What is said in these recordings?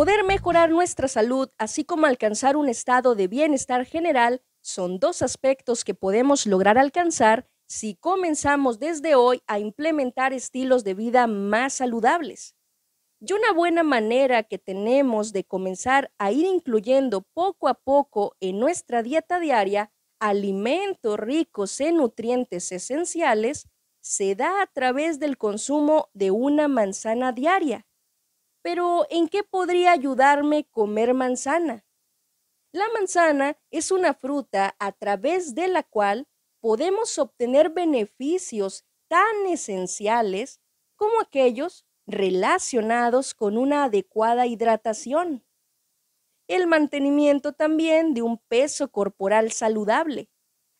Poder mejorar nuestra salud, así como alcanzar un estado de bienestar general, son dos aspectos que podemos lograr alcanzar si comenzamos desde hoy a implementar estilos de vida más saludables. Y una buena manera que tenemos de comenzar a ir incluyendo poco a poco en nuestra dieta diaria alimentos ricos en nutrientes esenciales se da a través del consumo de una manzana diaria. Pero, ¿en qué podría ayudarme comer manzana? La manzana es una fruta a través de la cual podemos obtener beneficios tan esenciales como aquellos relacionados con una adecuada hidratación. El mantenimiento también de un peso corporal saludable,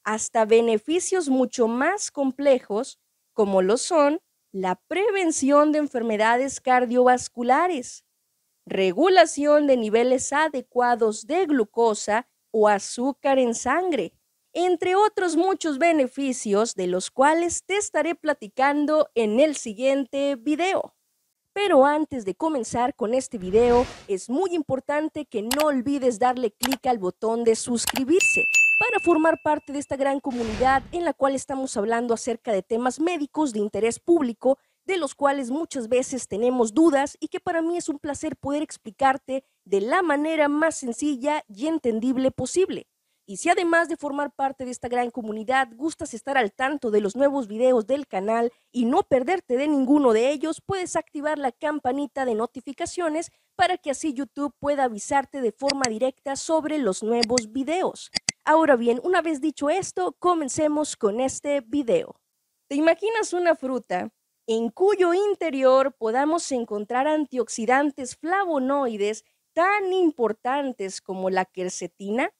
hasta beneficios mucho más complejos como lo son la prevención de enfermedades cardiovasculares, regulación de niveles adecuados de glucosa o azúcar en sangre, entre otros muchos beneficios de los cuales te estaré platicando en el siguiente video. Pero antes de comenzar con este video, es muy importante que no olvides darle clic al botón de suscribirse para formar parte de esta gran comunidad en la cual estamos hablando acerca de temas médicos de interés público, de los cuales muchas veces tenemos dudas y que para mí es un placer poder explicarte de la manera más sencilla y entendible posible. Y si además de formar parte de esta gran comunidad gustas estar al tanto de los nuevos videos del canal y no perderte de ninguno de ellos, puedes activar la campanita de notificaciones para que así YouTube pueda avisarte de forma directa sobre los nuevos videos. Ahora bien, una vez dicho esto, comencemos con este video. ¿Te imaginas una fruta en cuyo interior podamos encontrar antioxidantes flavonoides tan importantes como la quercetina?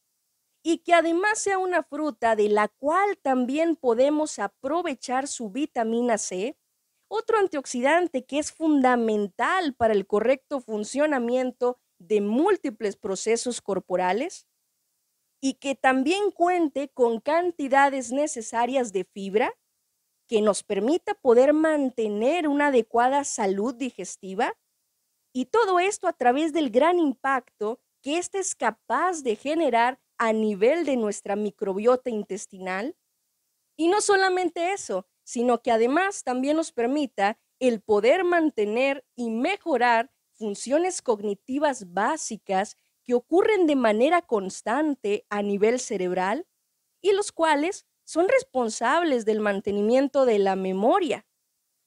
Y que además sea una fruta de la cual también podemos aprovechar su vitamina C, otro antioxidante que es fundamental para el correcto funcionamiento de múltiples procesos corporales y que también cuente con cantidades necesarias de fibra que nos permita poder mantener una adecuada salud digestiva y todo esto a través del gran impacto que éste es capaz de generar a nivel de nuestra microbiota intestinal. Y no solamente eso, sino que además también nos permita el poder mantener y mejorar funciones cognitivas básicas ocurren de manera constante a nivel cerebral y los cuales son responsables del mantenimiento de la memoria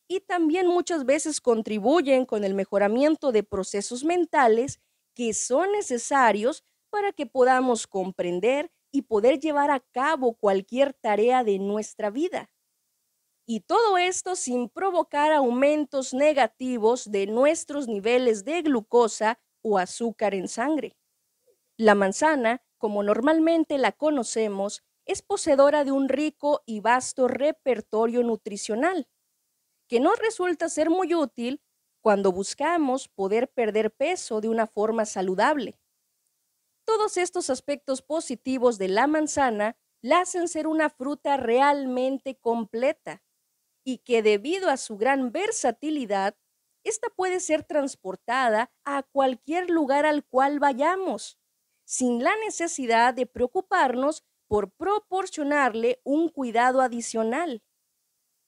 y también muchas veces contribuyen con el mejoramiento de procesos mentales que son necesarios para que podamos comprender y poder llevar a cabo cualquier tarea de nuestra vida. Y todo esto sin provocar aumentos negativos de nuestros niveles de glucosa o azúcar en sangre. La manzana, como normalmente la conocemos, es poseedora de un rico y vasto repertorio nutricional, que no resulta ser muy útil cuando buscamos poder perder peso de una forma saludable. Todos estos aspectos positivos de la manzana la hacen ser una fruta realmente completa y que debido a su gran versatilidad, esta puede ser transportada a cualquier lugar al cual vayamos, sin la necesidad de preocuparnos por proporcionarle un cuidado adicional.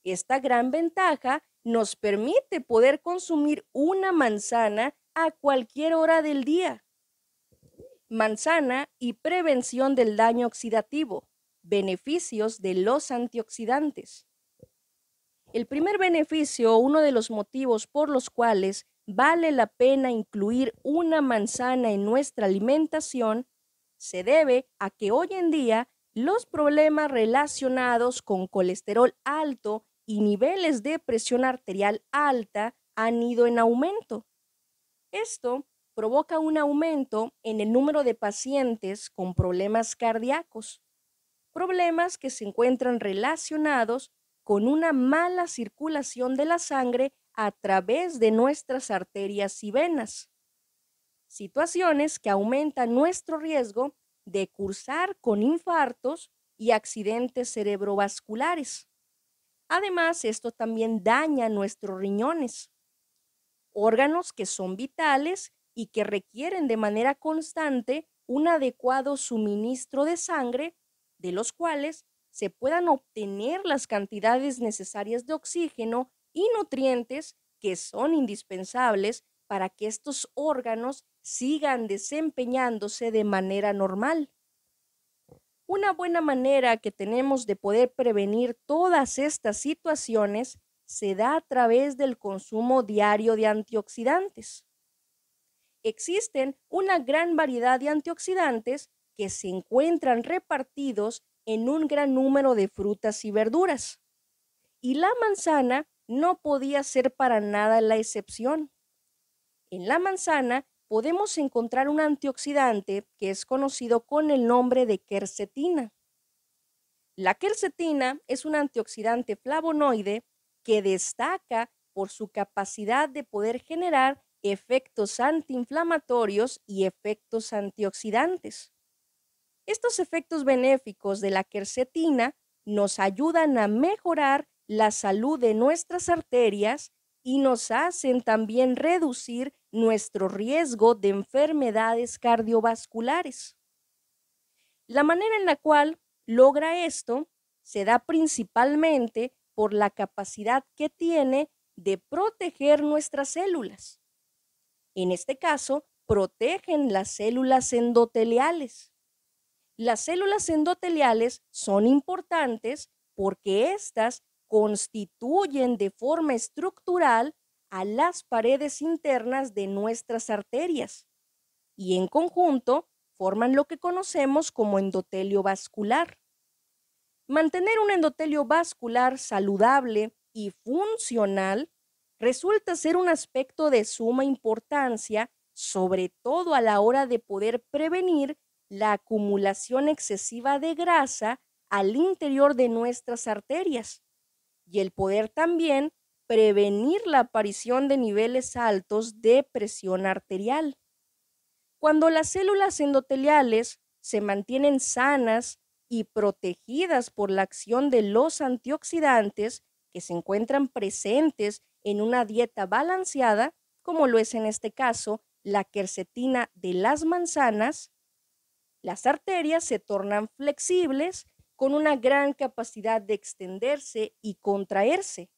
Esta gran ventaja nos permite poder consumir una manzana a cualquier hora del día. Manzana y prevención del daño oxidativo. Beneficios de los antioxidantes. El primer beneficio, uno de los motivos por los cuales vale la pena incluir una manzana en nuestra alimentación se debe a que hoy en día los problemas relacionados con colesterol alto y niveles de presión arterial alta han ido en aumento. Esto provoca un aumento en el número de pacientes con problemas cardíacos, problemas que se encuentran relacionados con una mala circulación de la sangre a través de nuestras arterias y venas, situaciones que aumentan nuestro riesgo de cursar con infartos y accidentes cerebrovasculares. Además, esto también daña nuestros riñones, órganos que son vitales y que requieren de manera constante un adecuado suministro de sangre, de los cuales se puedan obtener las cantidades necesarias de oxígeno y nutrientes que son indispensables para que estos órganos sigan desempeñándose de manera normal. Una buena manera que tenemos de poder prevenir todas estas situaciones se da a través del consumo diario de antioxidantes. Existen una gran variedad de antioxidantes que se encuentran repartidos en un gran número de frutas y verduras. Y la manzana no podía ser para nada la excepción. En la manzana podemos encontrar un antioxidante que es conocido con el nombre de quercetina. La quercetina es un antioxidante flavonoide que destaca por su capacidad de poder generar efectos antiinflamatorios y efectos antioxidantes. Estos efectos benéficos de la quercetina nos ayudan a mejorar la salud de nuestras arterias y nos hacen también reducir nuestro riesgo de enfermedades cardiovasculares. La manera en la cual logra esto se da principalmente por la capacidad que tiene de proteger nuestras células. En este caso, protegen las células endoteliales. Las células endoteliales son importantes porque éstas constituyen de forma estructural a las paredes internas de nuestras arterias y en conjunto forman lo que conocemos como endotelio vascular. Mantener un endotelio vascular saludable y funcional resulta ser un aspecto de suma importancia, sobre todo a la hora de poder prevenir la acumulación excesiva de grasa al interior de nuestras arterias, y el poder también prevenir la aparición de niveles altos de presión arterial. Cuando las células endoteliales se mantienen sanas y protegidas por la acción de los antioxidantes que se encuentran presentes en una dieta balanceada, como lo es en este caso la quercetina de las manzanas, las arterias se tornan flexibles con una gran capacidad de extenderse y contraerse,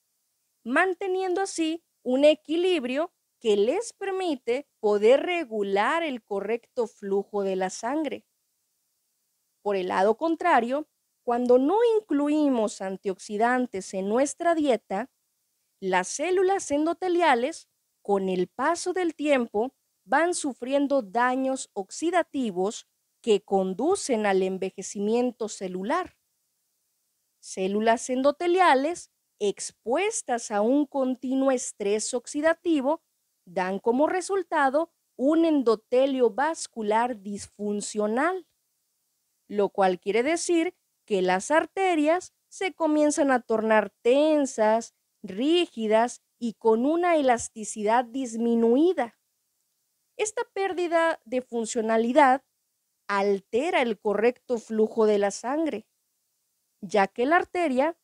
manteniendo así un equilibrio que les permite poder regular el correcto flujo de la sangre. Por el lado contrario, cuando no incluimos antioxidantes en nuestra dieta, las células endoteliales, con el paso del tiempo, van sufriendo daños oxidativos que conducen al envejecimiento celular. Células endoteliales expuestas a un continuo estrés oxidativo dan como resultado un endotelio vascular disfuncional, lo cual quiere decir que las arterias se comienzan a tornar tensas, rígidas y con una elasticidad disminuida. Esta pérdida de funcionalidad altera el correcto flujo de la sangre, ya que la arteria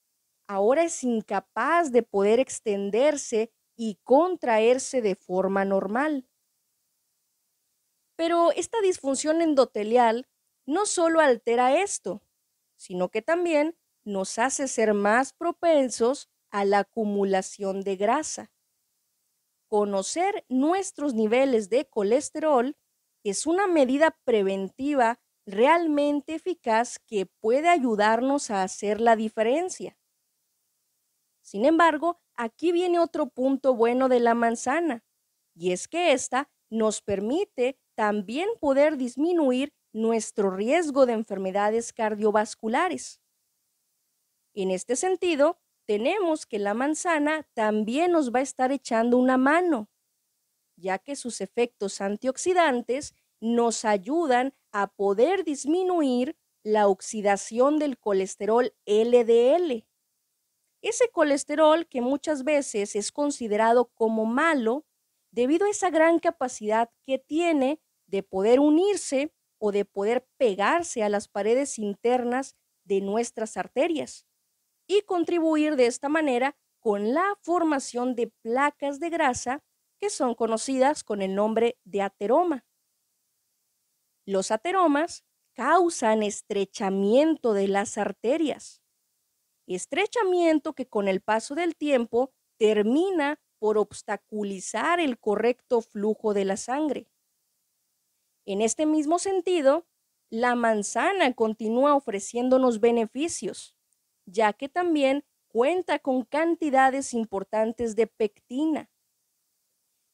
ahora es incapaz de poder extenderse y contraerse de forma normal. Pero esta disfunción endotelial no solo altera esto, sino que también nos hace ser más propensos a la acumulación de grasa. Conocer nuestros niveles de colesterol es una medida preventiva realmente eficaz que puede ayudarnos a hacer la diferencia. Sin embargo, aquí viene otro punto bueno de la manzana, y es que esta nos permite también poder disminuir nuestro riesgo de enfermedades cardiovasculares. En este sentido, tenemos que la manzana también nos va a estar echando una mano ya que sus efectos antioxidantes nos ayudan a poder disminuir la oxidación del colesterol LDL. Ese colesterol que muchas veces es considerado como malo debido a esa gran capacidad que tiene de poder unirse o de poder pegarse a las paredes internas de nuestras arterias y contribuir de esta manera con la formación de placas de grasa que son conocidas con el nombre de ateroma. Los ateromas causan estrechamiento de las arterias, estrechamiento que con el paso del tiempo termina por obstaculizar el correcto flujo de la sangre. En este mismo sentido, la manzana continúa ofreciéndonos beneficios, ya que también cuenta con cantidades importantes de pectina,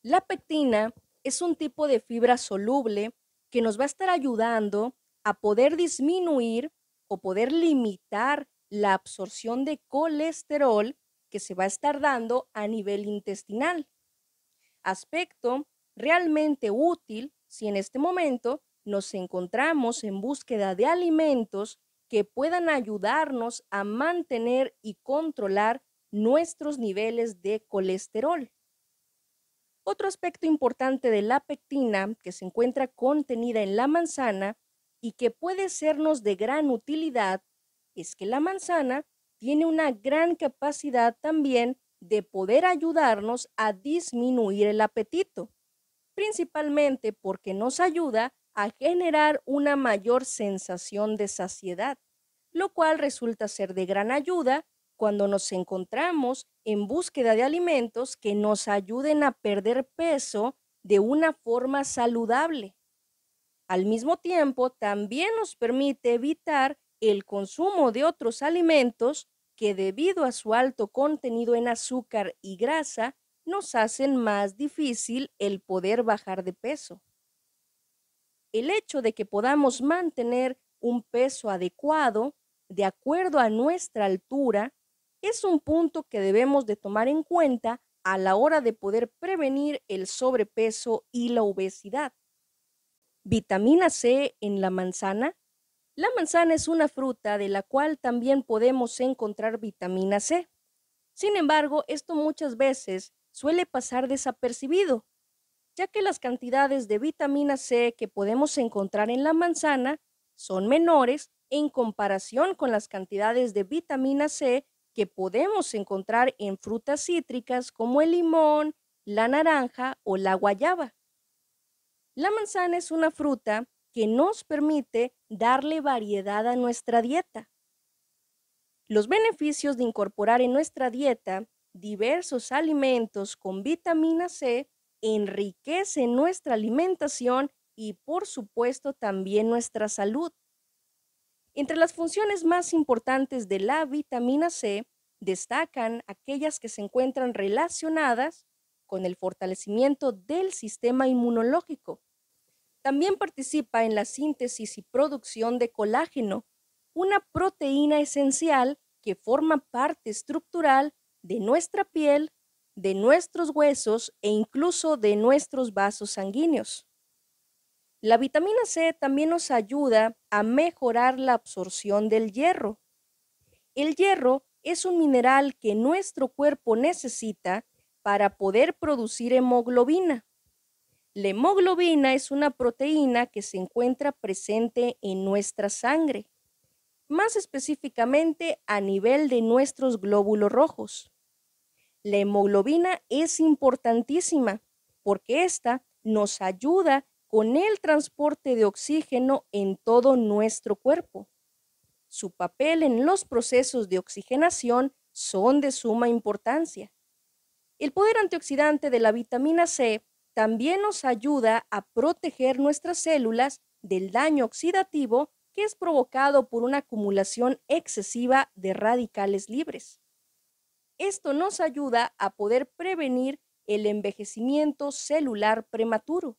la pectina es un tipo de fibra soluble que nos va a estar ayudando a poder disminuir o poder limitar la absorción de colesterol que se va a estar dando a nivel intestinal. Aspecto realmente útil si en este momento nos encontramos en búsqueda de alimentos que puedan ayudarnos a mantener y controlar nuestros niveles de colesterol. Otro aspecto importante de la pectina que se encuentra contenida en la manzana y que puede sernos de gran utilidad es que la manzana tiene una gran capacidad también de poder ayudarnos a disminuir el apetito, principalmente porque nos ayuda a generar una mayor sensación de saciedad, lo cual resulta ser de gran ayuda cuando nos encontramos en búsqueda de alimentos que nos ayuden a perder peso de una forma saludable. Al mismo tiempo, también nos permite evitar el consumo de otros alimentos que debido a su alto contenido en azúcar y grasa nos hacen más difícil el poder bajar de peso. El hecho de que podamos mantener un peso adecuado de acuerdo a nuestra altura es un punto que debemos de tomar en cuenta a la hora de poder prevenir el sobrepeso y la obesidad. Vitamina C en la manzana. La manzana es una fruta de la cual también podemos encontrar vitamina C. Sin embargo, esto muchas veces suele pasar desapercibido, ya que las cantidades de vitamina C que podemos encontrar en la manzana son menores en comparación con las cantidades de vitamina C que podemos encontrar en frutas cítricas como el limón, la naranja o la guayaba. La manzana es una fruta que nos permite darle variedad a nuestra dieta. Los beneficios de incorporar en nuestra dieta diversos alimentos con vitamina C enriquecen nuestra alimentación y por supuesto también nuestra salud. Entre las funciones más importantes de la vitamina C destacan aquellas que se encuentran relacionadas con el fortalecimiento del sistema inmunológico. También participa en la síntesis y producción de colágeno, una proteína esencial que forma parte estructural de nuestra piel, de nuestros huesos e incluso de nuestros vasos sanguíneos. La vitamina C también nos ayuda a mejorar la absorción del hierro. El hierro es un mineral que nuestro cuerpo necesita para poder producir hemoglobina. La hemoglobina es una proteína que se encuentra presente en nuestra sangre, más específicamente a nivel de nuestros glóbulos rojos. La hemoglobina es importantísima porque esta nos ayuda a con el transporte de oxígeno en todo nuestro cuerpo. Su papel en los procesos de oxigenación son de suma importancia. El poder antioxidante de la vitamina C también nos ayuda a proteger nuestras células del daño oxidativo que es provocado por una acumulación excesiva de radicales libres. Esto nos ayuda a poder prevenir el envejecimiento celular prematuro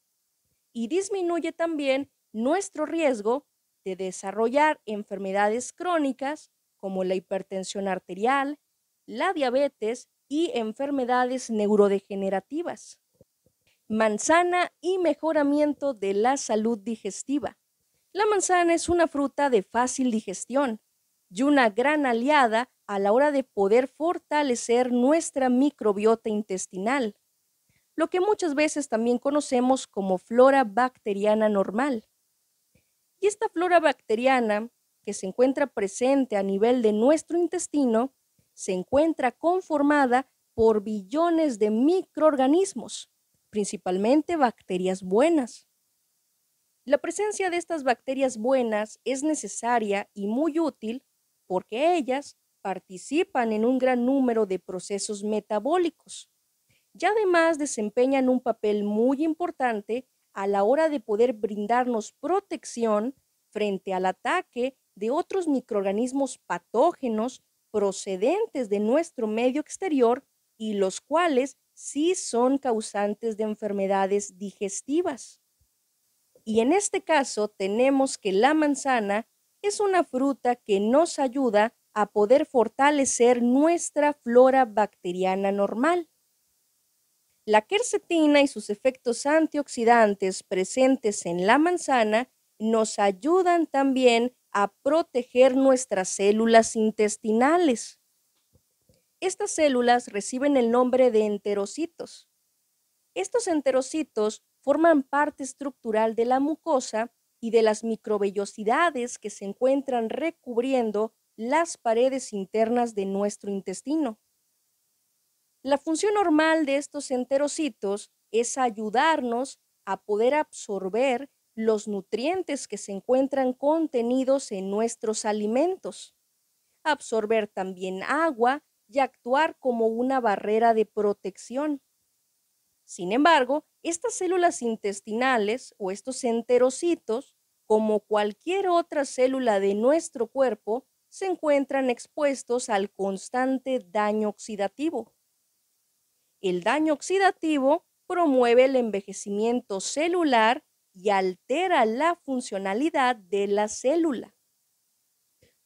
y disminuye también nuestro riesgo de desarrollar enfermedades crónicas como la hipertensión arterial, la diabetes y enfermedades neurodegenerativas. Manzana y mejoramiento de la salud digestiva. La manzana es una fruta de fácil digestión y una gran aliada a la hora de poder fortalecer nuestra microbiota intestinal lo que muchas veces también conocemos como flora bacteriana normal. Y esta flora bacteriana, que se encuentra presente a nivel de nuestro intestino, se encuentra conformada por billones de microorganismos, principalmente bacterias buenas. La presencia de estas bacterias buenas es necesaria y muy útil porque ellas participan en un gran número de procesos metabólicos, y además desempeñan un papel muy importante a la hora de poder brindarnos protección frente al ataque de otros microorganismos patógenos procedentes de nuestro medio exterior y los cuales sí son causantes de enfermedades digestivas. Y en este caso tenemos que la manzana es una fruta que nos ayuda a poder fortalecer nuestra flora bacteriana normal. La quercetina y sus efectos antioxidantes presentes en la manzana nos ayudan también a proteger nuestras células intestinales. Estas células reciben el nombre de enterocitos. Estos enterocitos forman parte estructural de la mucosa y de las microvellosidades que se encuentran recubriendo las paredes internas de nuestro intestino. La función normal de estos enterocitos es ayudarnos a poder absorber los nutrientes que se encuentran contenidos en nuestros alimentos, absorber también agua y actuar como una barrera de protección. Sin embargo, estas células intestinales o estos enterocitos, como cualquier otra célula de nuestro cuerpo, se encuentran expuestos al constante daño oxidativo. El daño oxidativo promueve el envejecimiento celular y altera la funcionalidad de la célula.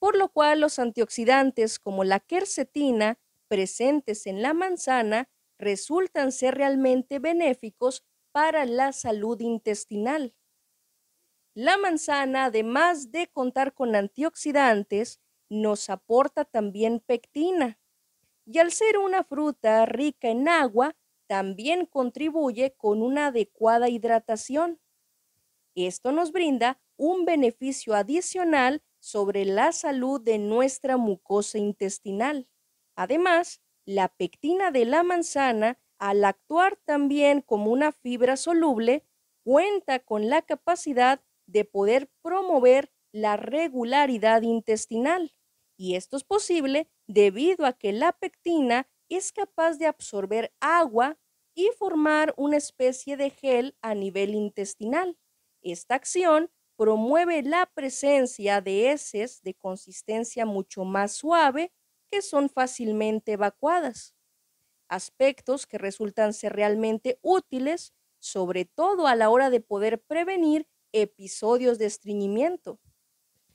Por lo cual los antioxidantes como la quercetina presentes en la manzana resultan ser realmente benéficos para la salud intestinal. La manzana, además de contar con antioxidantes, nos aporta también pectina, y al ser una fruta rica en agua, también contribuye con una adecuada hidratación. Esto nos brinda un beneficio adicional sobre la salud de nuestra mucosa intestinal. Además, la pectina de la manzana, al actuar también como una fibra soluble, cuenta con la capacidad de poder promover la regularidad intestinal. Y esto es posible debido a que la pectina es capaz de absorber agua y formar una especie de gel a nivel intestinal. Esta acción promueve la presencia de heces de consistencia mucho más suave que son fácilmente evacuadas. Aspectos que resultan ser realmente útiles, sobre todo a la hora de poder prevenir episodios de estreñimiento.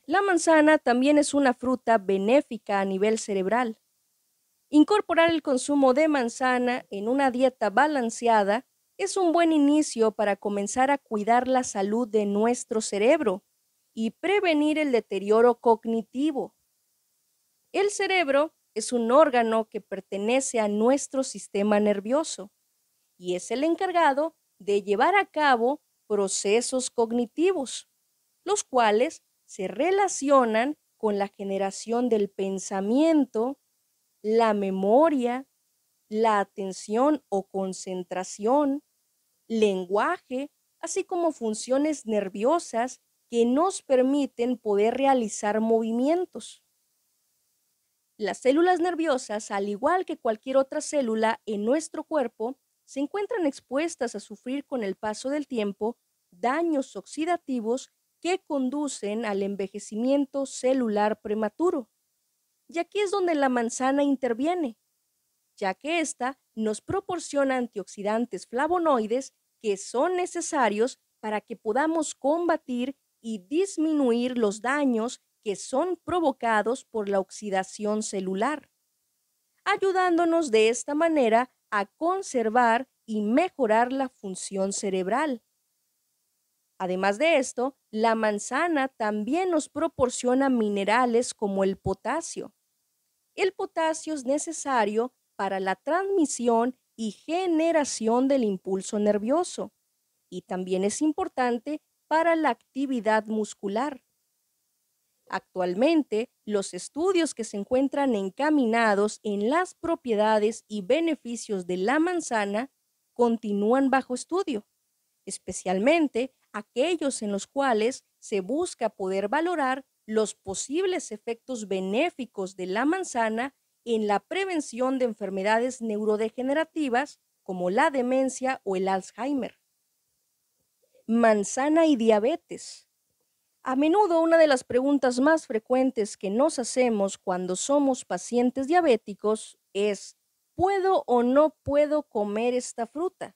La manzana también es una fruta benéfica a nivel cerebral. Incorporar el consumo de manzana en una dieta balanceada es un buen inicio para comenzar a cuidar la salud de nuestro cerebro y prevenir el deterioro cognitivo. El cerebro es un órgano que pertenece a nuestro sistema nervioso y es el encargado de llevar a cabo procesos cognitivos, los cuales se relacionan con la generación del pensamiento, la memoria, la atención o concentración, lenguaje, así como funciones nerviosas que nos permiten poder realizar movimientos. Las células nerviosas, al igual que cualquier otra célula en nuestro cuerpo, se encuentran expuestas a sufrir con el paso del tiempo daños oxidativos que conducen al envejecimiento celular prematuro. Y aquí es donde la manzana interviene, ya que ésta nos proporciona antioxidantes flavonoides que son necesarios para que podamos combatir y disminuir los daños que son provocados por la oxidación celular, ayudándonos de esta manera a conservar y mejorar la función cerebral. Además de esto, la manzana también nos proporciona minerales como el potasio. El potasio es necesario para la transmisión y generación del impulso nervioso y también es importante para la actividad muscular. Actualmente, los estudios que se encuentran encaminados en las propiedades y beneficios de la manzana continúan bajo estudio especialmente aquellos en los cuales se busca poder valorar los posibles efectos benéficos de la manzana en la prevención de enfermedades neurodegenerativas como la demencia o el Alzheimer. Manzana y diabetes. A menudo una de las preguntas más frecuentes que nos hacemos cuando somos pacientes diabéticos es, ¿puedo o no puedo comer esta fruta?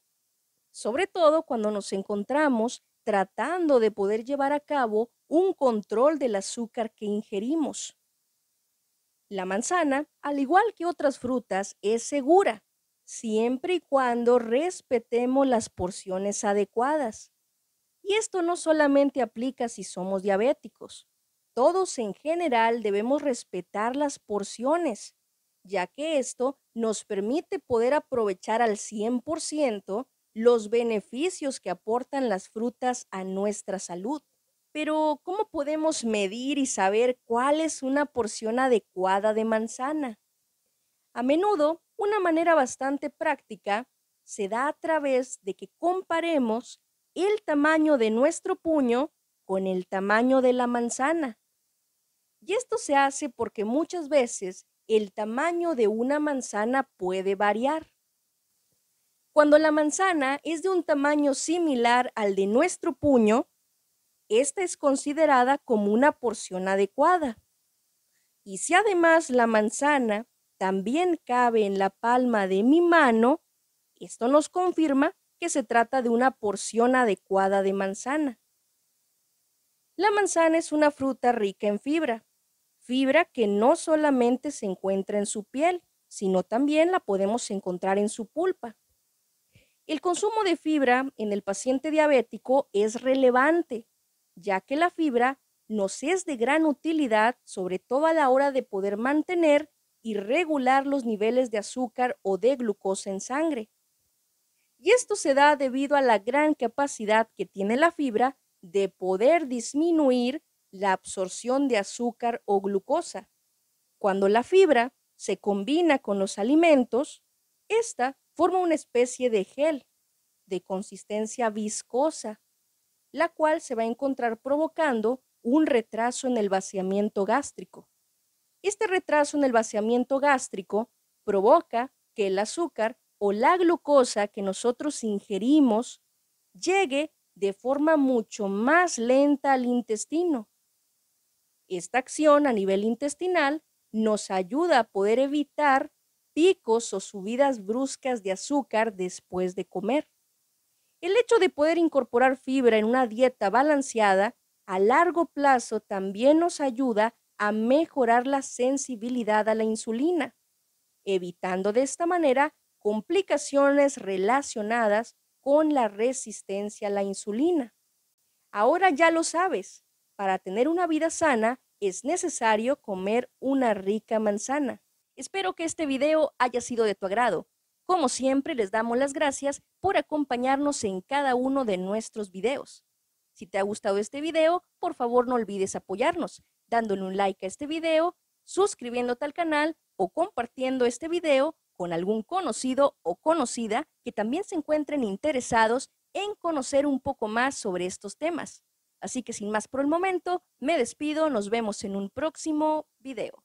sobre todo cuando nos encontramos tratando de poder llevar a cabo un control del azúcar que ingerimos. La manzana, al igual que otras frutas, es segura, siempre y cuando respetemos las porciones adecuadas. Y esto no solamente aplica si somos diabéticos. Todos en general debemos respetar las porciones, ya que esto nos permite poder aprovechar al 100% los beneficios que aportan las frutas a nuestra salud. Pero, ¿cómo podemos medir y saber cuál es una porción adecuada de manzana? A menudo, una manera bastante práctica se da a través de que comparemos el tamaño de nuestro puño con el tamaño de la manzana. Y esto se hace porque muchas veces el tamaño de una manzana puede variar. Cuando la manzana es de un tamaño similar al de nuestro puño, esta es considerada como una porción adecuada. Y si además la manzana también cabe en la palma de mi mano, esto nos confirma que se trata de una porción adecuada de manzana. La manzana es una fruta rica en fibra, fibra que no solamente se encuentra en su piel, sino también la podemos encontrar en su pulpa. El consumo de fibra en el paciente diabético es relevante, ya que la fibra nos es de gran utilidad, sobre todo a la hora de poder mantener y regular los niveles de azúcar o de glucosa en sangre. Y esto se da debido a la gran capacidad que tiene la fibra de poder disminuir la absorción de azúcar o glucosa. Cuando la fibra se combina con los alimentos, esta forma una especie de gel de consistencia viscosa, la cual se va a encontrar provocando un retraso en el vaciamiento gástrico. Este retraso en el vaciamiento gástrico provoca que el azúcar o la glucosa que nosotros ingerimos llegue de forma mucho más lenta al intestino. Esta acción a nivel intestinal nos ayuda a poder evitar picos o subidas bruscas de azúcar después de comer. El hecho de poder incorporar fibra en una dieta balanceada a largo plazo también nos ayuda a mejorar la sensibilidad a la insulina, evitando de esta manera complicaciones relacionadas con la resistencia a la insulina. Ahora ya lo sabes, para tener una vida sana es necesario comer una rica manzana. Espero que este video haya sido de tu agrado. Como siempre, les damos las gracias por acompañarnos en cada uno de nuestros videos. Si te ha gustado este video, por favor no olvides apoyarnos dándole un like a este video, suscribiéndote al canal o compartiendo este video con algún conocido o conocida que también se encuentren interesados en conocer un poco más sobre estos temas. Así que sin más por el momento, me despido, nos vemos en un próximo video.